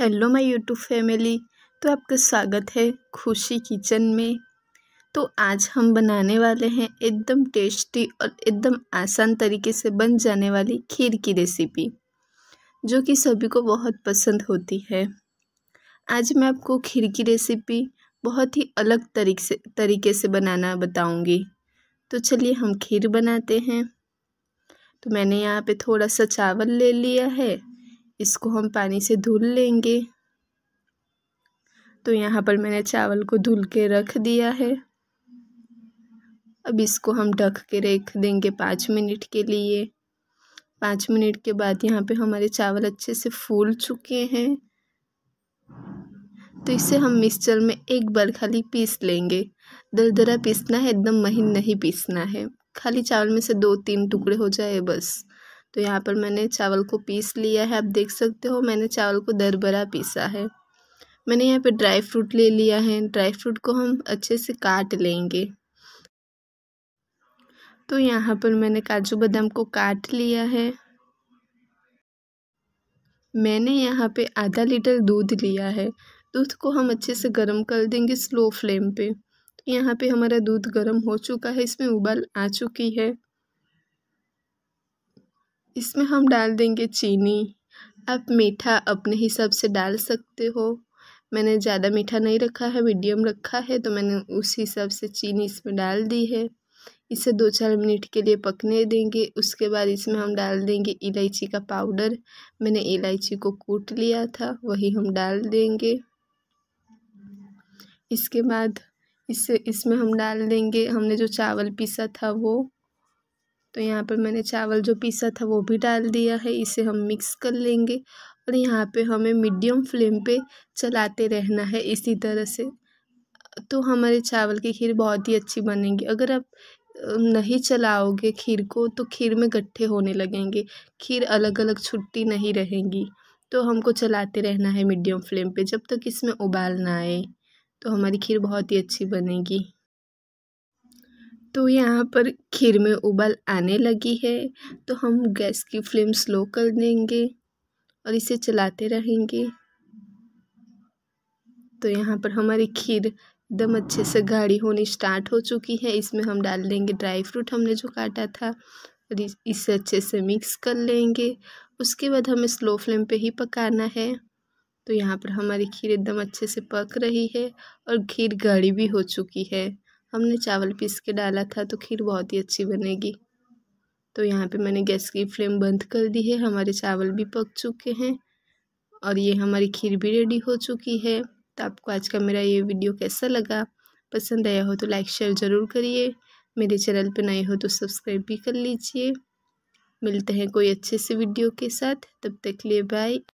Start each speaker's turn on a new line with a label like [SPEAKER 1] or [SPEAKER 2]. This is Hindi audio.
[SPEAKER 1] हेलो माय यूट्यूब फैमिली तो आपका स्वागत है खुशी किचन में तो आज हम बनाने वाले हैं एकदम टेस्टी और एकदम आसान तरीके से बन जाने वाली खीर की रेसिपी जो कि सभी को बहुत पसंद होती है आज मैं आपको खीर की रेसिपी बहुत ही अलग तरीके से तरीके से बनाना बताऊंगी तो चलिए हम खीर बनाते हैं तो मैंने यहाँ पे थोड़ा सा चावल ले लिया है इसको हम पानी से धुल लेंगे तो यहाँ पर मैंने चावल को धुल के रख दिया है अब इसको हम ढक के रख देंगे पाँच मिनट के लिए पाँच मिनट के बाद यहाँ पे हमारे चावल अच्छे से फूल चुके हैं तो इसे हम मिक्सचर में एक बार खाली पीस लेंगे दरदरा पीसना है एकदम महीन नहीं पीसना है खाली चावल में से दो तीन टुकड़े हो जाए बस तो यहाँ पर मैंने चावल को पीस लिया है आप देख सकते हो मैंने चावल को दरबरा पीसा है मैंने यहाँ पर ड्राई फ्रूट ले लिया है ड्राई फ्रूट को हम अच्छे से काट लेंगे तो यहाँ पर मैंने काजू बादाम को काट लिया है मैंने यहाँ पे आधा लीटर दूध लिया है दूध को हम अच्छे से गर्म कर देंगे स्लो फ्लेम पे तो यहाँ पे हमारा दूध गर्म हो चुका है इसमें उबाल आ चुकी है इसमें हम डाल देंगे चीनी आप मीठा अपने हिसाब से डाल सकते हो मैंने ज़्यादा मीठा नहीं रखा है मीडियम रखा है तो मैंने उस हिसाब से चीनी इसमें डाल दी है इसे दो चार मिनट के लिए पकने देंगे उसके बाद इसमें हम डाल देंगे इलायची का पाउडर मैंने इलायची को कूट लिया था वही हम डाल देंगे इसके बाद इसे इसमें हम डाल देंगे हमने जो चावल पीसा था वो तो यहाँ पर मैंने चावल जो पीसा था वो भी डाल दिया है इसे हम मिक्स कर लेंगे और यहाँ पे हमें मीडियम फ्लेम पे चलाते रहना है इसी तरह से तो हमारे चावल की खीर बहुत ही अच्छी बनेगी अगर आप नहीं चलाओगे खीर को तो खीर में गट्ठे होने लगेंगे खीर अलग अलग छुट्टी नहीं रहेंगी तो हमको चलाते रहना है मीडियम फ्लेम पे जब तक इसमें उबाल ना आए तो हमारी खीर बहुत ही अच्छी बनेगी तो यहाँ पर खीर में उबाल आने लगी है तो हम गैस की फ्लेम स्लो कर देंगे और इसे चलाते रहेंगे तो यहाँ पर हमारी खीर एकदम अच्छे से गाढ़ी होनी स्टार्ट हो चुकी है इसमें हम डाल देंगे ड्राई फ्रूट हमने जो काटा था और इसे अच्छे से मिक्स कर लेंगे उसके बाद हमें स्लो फ्लेम पे ही पकाना है तो यहाँ पर हमारी खीर एकदम अच्छे से पक रही है और खीर गाढ़ी भी हो चुकी है हमने चावल पीस के डाला था तो खीर बहुत ही अच्छी बनेगी तो यहाँ पे मैंने गैस की फ्लेम बंद कर दी है हमारे चावल भी पक चुके हैं और ये हमारी खीर भी रेडी हो चुकी है तो आपको आज का मेरा ये वीडियो कैसा लगा पसंद आया हो तो लाइक शेयर ज़रूर करिए मेरे चैनल पर नए हो तो सब्सक्राइब भी कर लीजिए मिलते हैं कोई अच्छे से वीडियो के साथ तब तक लिए बाय